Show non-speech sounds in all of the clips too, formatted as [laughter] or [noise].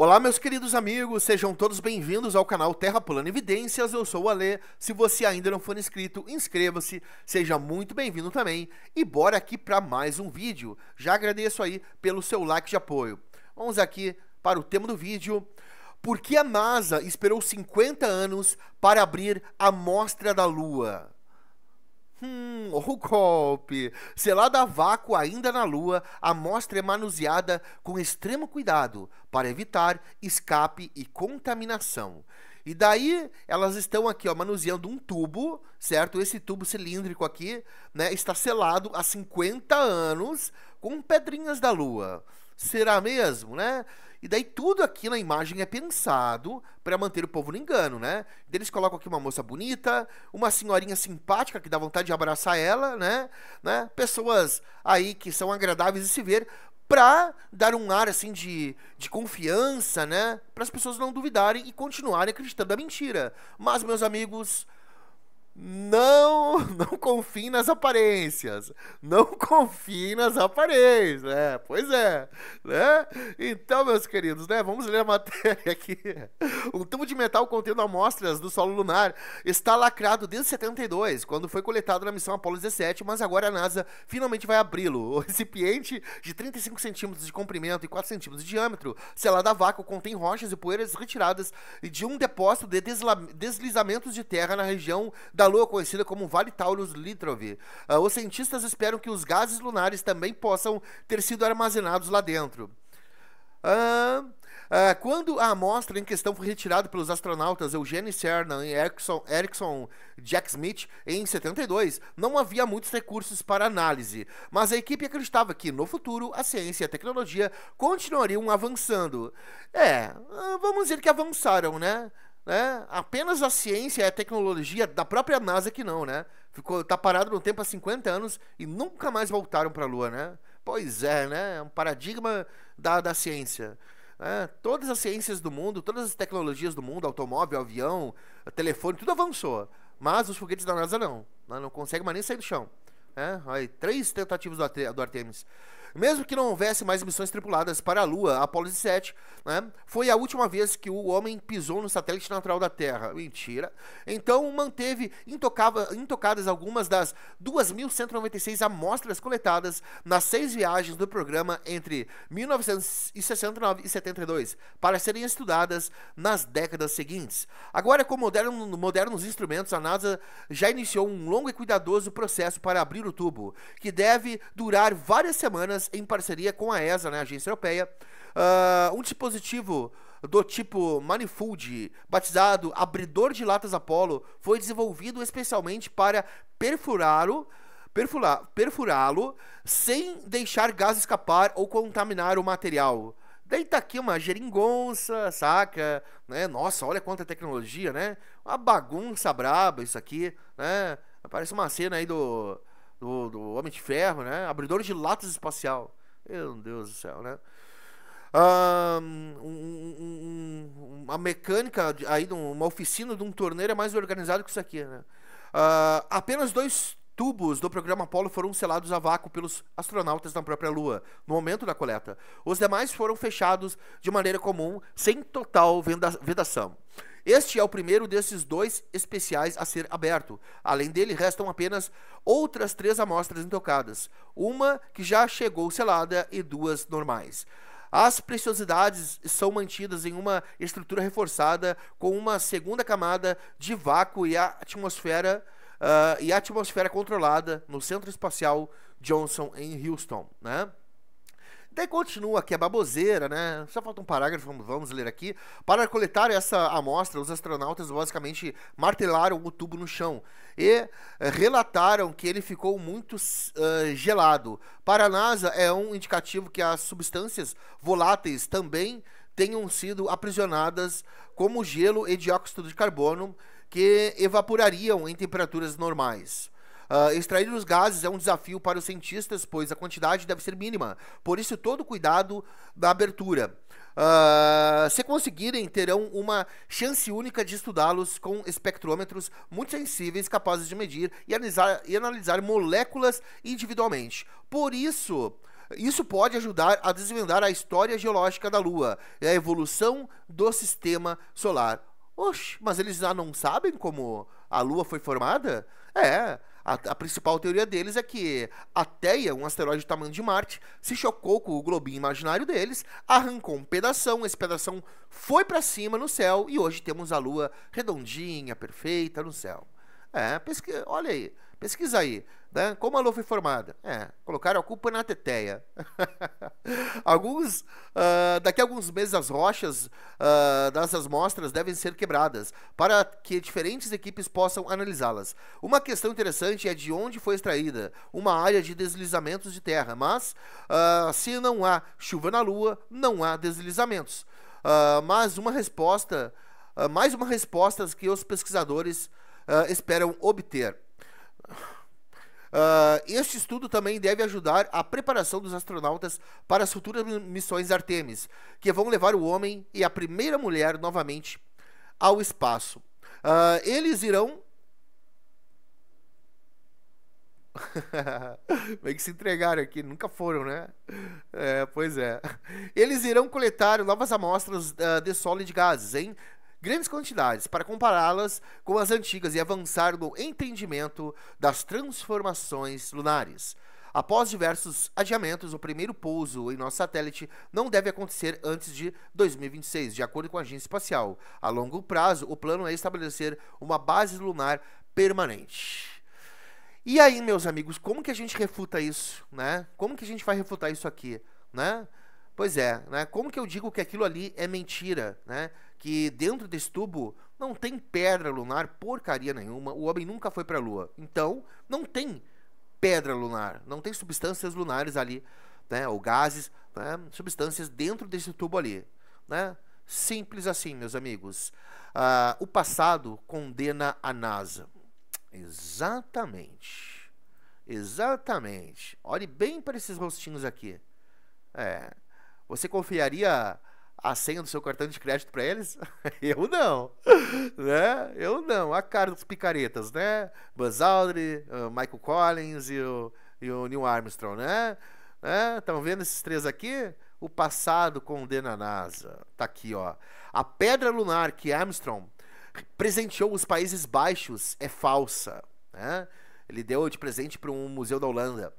Olá, meus queridos amigos, sejam todos bem-vindos ao canal Terra Plana Evidências. Eu sou o Ale. Se você ainda não for inscrito, inscreva-se, seja muito bem-vindo também. E bora aqui para mais um vídeo. Já agradeço aí pelo seu like de apoio. Vamos aqui para o tema do vídeo. Por que a NASA esperou 50 anos para abrir a mostra da Lua? Hum, o golpe! Selada a vácuo ainda na lua, a amostra é manuseada com extremo cuidado para evitar escape e contaminação. E daí elas estão aqui, ó, manuseando um tubo, certo? Esse tubo cilíndrico aqui, né, está selado há 50 anos com pedrinhas da lua será mesmo, né? E daí tudo aqui na imagem é pensado para manter o povo no engano, né? Eles colocam aqui uma moça bonita, uma senhorinha simpática que dá vontade de abraçar ela, né? né? Pessoas aí que são agradáveis de se ver para dar um ar assim de, de confiança, né? Para as pessoas não duvidarem e continuarem acreditando na mentira. Mas meus amigos, não, não confie nas aparências. Não confie nas aparências. É, pois é, né? Então, meus queridos, né? Vamos ler a matéria aqui. Um tubo de metal contendo amostras do solo lunar está lacrado desde 72, quando foi coletado na missão Apollo 17, mas agora a NASA finalmente vai abri-lo. O recipiente de 35 centímetros de comprimento e 4 centímetros de diâmetro, selado a vácuo, contém rochas e poeiras retiradas de um depósito de deslizamentos de terra na região da lua, é conhecida como Vale Taurus Litrov. Uh, ah, os cientistas esperam que os gases lunares também possam ter sido armazenados lá dentro. Uh, Uh, quando a amostra em questão foi retirada pelos astronautas Eugene Cernan e Erickson, Erickson Jack Smith em 72, não havia muitos recursos para análise, mas a equipe acreditava que no futuro a ciência e a tecnologia continuariam avançando. É, vamos dizer que avançaram, né? Né? Apenas a ciência e a tecnologia da própria NASA que não, né? Ficou, tá parado no tempo há 50 anos e nunca mais voltaram para a Lua, né? Pois é, né? É um paradigma da, da ciência. Né? Todas as ciências do mundo, todas as tecnologias do mundo, automóvel, avião, telefone, tudo avançou. Mas os foguetes da NASA não. Né? Não consegue mais nem sair do chão. né aí, três tentativas do, do Artemis. Mesmo que não houvesse mais missões tripuladas para a Lua, Apollo 17, né, foi a última vez que o homem pisou no satélite natural da Terra. Mentira. Então manteve intocava, intocadas algumas das 2.196 amostras coletadas nas seis viagens do programa entre 1969 e 72, para serem estudadas nas décadas seguintes. Agora, com moderno, modernos instrumentos, a NASA já iniciou um longo e cuidadoso processo para abrir o tubo, que deve durar várias semanas em parceria com a ESA, né, a Agência Europeia, uh, um dispositivo do tipo manifold, batizado abridor de latas Apollo, foi desenvolvido especialmente para perfurá-lo perfurá-lo sem deixar gás escapar ou contaminar o material. Daí tá aqui uma geringonça, saca? Né? Nossa, olha quanta tecnologia, né? Uma bagunça braba isso aqui, né? Parece uma cena aí do do, do Homem de Ferro, né? Abridores de latas espacial. Meu Deus do céu, né? um, um, uma mecânica aí, uma oficina de um torneiro é mais organizado que isso aqui, né? apenas dois Tubos do programa Apollo foram selados a vácuo pelos astronautas na própria Lua, no momento da coleta. Os demais foram fechados de maneira comum, sem total vedação. Este é o primeiro desses dois especiais a ser aberto. Além dele, restam apenas outras três amostras intocadas: uma que já chegou selada e duas normais. As preciosidades são mantidas em uma estrutura reforçada com uma segunda camada de vácuo e a atmosfera uh, e atmosfera controlada no Centro Espacial Johnson em Houston, né? Daí continua aqui a baboseira, né? Só falta um parágrafo, vamos ler aqui. Para coletar essa amostra, os astronautas basicamente martelaram o tubo no chão e eh, relataram que ele ficou muito uh, gelado. Para a NASA, é um indicativo que as substâncias voláteis também tenham sido aprisionadas, como gelo e dióxido de carbono, que evaporariam em temperaturas normais. Uh, extrair os gases é um desafio para os cientistas, pois a quantidade deve ser mínima, por isso, todo cuidado da abertura. Uh, se conseguirem, terão uma chance única de estudá-los com espectrômetros muito sensíveis, capazes de medir e analisar, e analisar moléculas individualmente. Por isso, isso pode ajudar a desvendar a história geológica da Lua e a evolução do sistema solar Oxe, mas eles já não sabem como a Lua foi formada? É, a, a, principal teoria deles é que a Teia, um asteroide do tamanho de Marte, se chocou com o globinho imaginário deles, arrancou um pedação, esse pedação foi para cima no céu e hoje temos a Lua redondinha, perfeita no céu. É, pesqui... olha aí, pesquisa aí. Né? Como a Lua foi é formada? É, colocaram a culpa na teteia. [laughs] alguns, uh, daqui a alguns meses, as rochas uh, dessas mostras devem ser quebradas para que diferentes equipes possam analisá-las. Uma questão interessante é de onde foi extraída uma área de deslizamentos de terra, mas uh, se não há chuva na Lua, não há deslizamentos. mas uma resposta, mais uma resposta que os pesquisadores esperam obter. Uh, este estudo também deve ajudar a preparação dos astronautas para as futuras missões Artemis, que vão levar o homem e a primeira mulher novamente ao espaço. Uh, eles irão. [laughs] Meio que se entregaram aqui, nunca foram, né? É, pois é. Eles irão coletar novas amostras uh, de solo e de gases, hein? grandes quantidades para compará-las com as antigas e avançar no entendimento das transformações lunares. Após diversos adiamentos, o primeiro pouso em nosso satélite não deve acontecer antes de 2026, de acordo com a agência espacial. A longo prazo, o plano é estabelecer uma base lunar permanente. E aí, meus amigos, como que a gente refuta isso, né? Como que a gente vai refutar isso aqui, né? Pois é, né? Como que eu digo que aquilo ali é mentira, né? Que dentro desse tubo não tem pedra lunar, porcaria nenhuma. O homem nunca foi para a Lua. Então, não tem pedra lunar, não tem substâncias lunares ali, né? Ou gases, né? substâncias dentro desse tubo ali, né? Simples assim, meus amigos. Ah, o passado condena a NASA. Exatamente. Exatamente. Olhe bem para esses rostinhos aqui. É. Você confiaria a senha do seu cartão de crédito para eles? [laughs] Eu não, né? Eu não. A cara dos picaretas, né? Buzz Aldrin, ah, Michael Collins e o, e o Neil Armstrong, né? Estão né? vendo esses três aqui? O passado condena a NASA. Tá aqui, ó. A pedra lunar que Armstrong presenteou os Países Baixos é falsa. Né? Ele deu de presente para um museu da Holanda.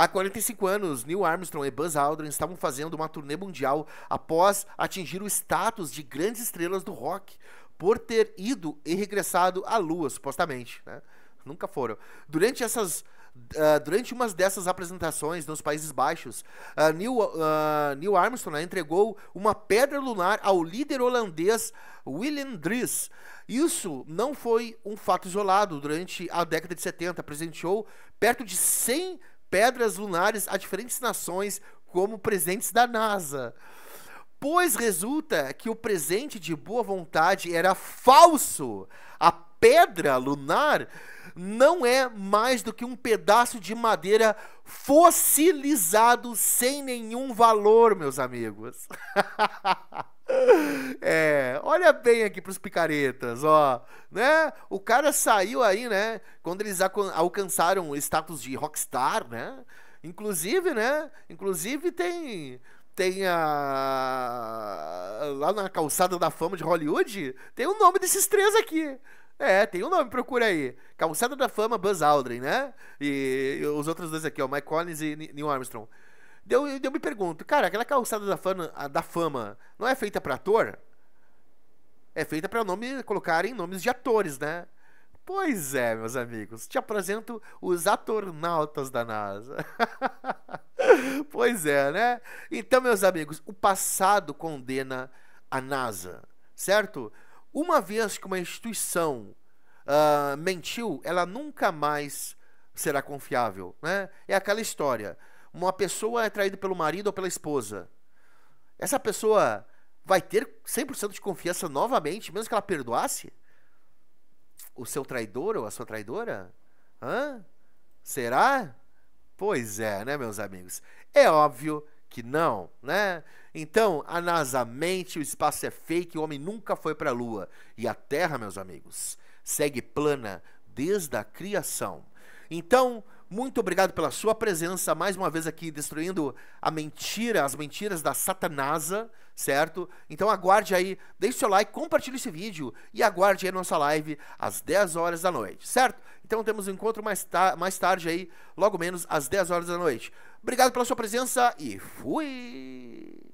Há 45 anos, Neil Armstrong e Buzz Aldrin estavam fazendo uma turnê mundial após atingir o status de grandes estrelas do rock, por ter ido e regressado à Lua, supostamente. Né? Nunca foram. Durante essas Uh, durante uma dessas apresentações nos Países Baixos, uh, Neil, uh, Neil, Armstrong né, entregou uma pedra lunar ao líder holandês Willem Dries. Isso não foi um fato isolado. Durante a década de 70, presenteou perto de 100 pedras lunares a diferentes nações como presentes da NASA. Pois resulta que o presente de boa vontade era falso. A pedra lunar não é mais do que um pedaço de madeira fossilizado sem nenhum valor, meus amigos. [laughs] [laughs] É, olha bem aqui pros picaretas, ó, né? O cara saiu aí, né? Quando eles alcançaram o status de rockstar, né? Inclusive, né? Inclusive tem tem a lá na calçada da fama de Hollywood, tem o nome desses três aqui. É, tem um nome, procura aí. Calçada da Fama, Buzz Aldrin, né? E, e os outros dois aqui, ó, Mike Collins e Neil Armstrong. Deu, eu me pergunto, cara, aquela calçada da fama, da fama não é feita para ator? É feita para nome colocarem nomes de atores, né? Pois é, meus amigos, te apresento os atornautas da NASA. [laughs] pois é, né? Então, meus amigos, o passado condena a NASA, certo? Uma vez que uma instituição uh, mentiu, ela nunca mais será confiável, né? É aquela história uma pessoa é traída pelo marido ou pela esposa, essa pessoa vai ter 100% de confiança novamente, mesmo que ela perdoasse? O seu traidor ou a sua traidora? Hã? Será? Pois é, né, meus amigos? É óbvio que não, né? Então, a NASA mente, o espaço é fake, o homem nunca foi para a Lua. E a Terra, meus amigos, segue plana desde a criação. Então, muito obrigado pela sua presença mais uma vez aqui destruindo a mentira, as mentiras da satanasa, certo? Então aguarde aí, deixe seu like, compartilhe esse vídeo e aguarde aí a nossa live às 10 horas da noite, certo? Então temos um encontro mais, ta mais tarde aí, logo menos às 10 horas da noite. Obrigado pela sua presença e fui!